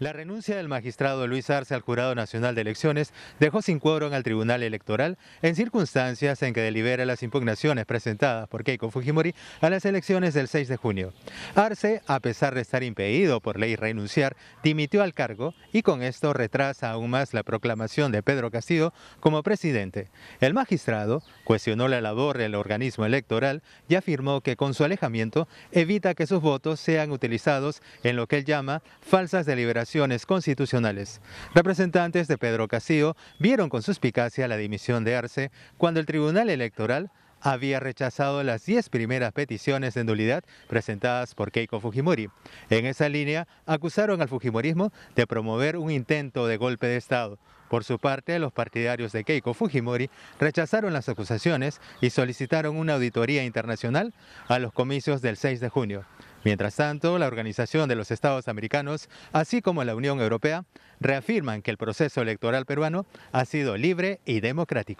La renuncia del magistrado Luis Arce al Jurado Nacional de Elecciones dejó sin cuadro al Tribunal Electoral en circunstancias en que delibera las impugnaciones presentadas por Keiko Fujimori a las elecciones del 6 de junio. Arce, a pesar de estar impedido por ley renunciar, dimitió al cargo y con esto retrasa aún más la proclamación de Pedro Castillo como presidente. El magistrado cuestionó la labor del organismo electoral y afirmó que con su alejamiento evita que sus votos sean utilizados en lo que él llama falsas deliberaciones constitucionales. Representantes de Pedro Casillo vieron con suspicacia la dimisión de Arce cuando el Tribunal Electoral había rechazado las 10 primeras peticiones de nulidad presentadas por Keiko Fujimori. En esa línea, acusaron al Fujimorismo de promover un intento de golpe de Estado, por su parte, los partidarios de Keiko Fujimori rechazaron las acusaciones y solicitaron una auditoría internacional a los comicios del 6 de junio. Mientras tanto, la Organización de los Estados Americanos, así como la Unión Europea, reafirman que el proceso electoral peruano ha sido libre y democrático.